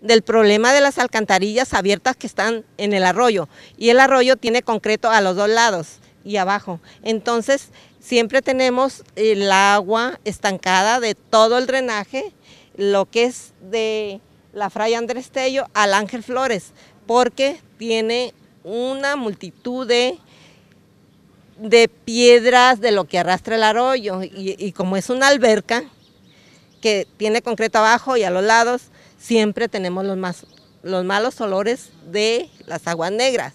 del problema de las alcantarillas abiertas que están en el arroyo y el arroyo tiene concreto a los dos lados y abajo. Entonces siempre tenemos el agua estancada de todo el drenaje, lo que es de la Fraya Andrés Tello al Ángel Flores, porque tiene una multitud de, piedras de lo que arrastra el arroyo y como es una alberca que tiene concreto abajo y a los lados, siempre tenemos los, más, los malos olores de las aguas negras.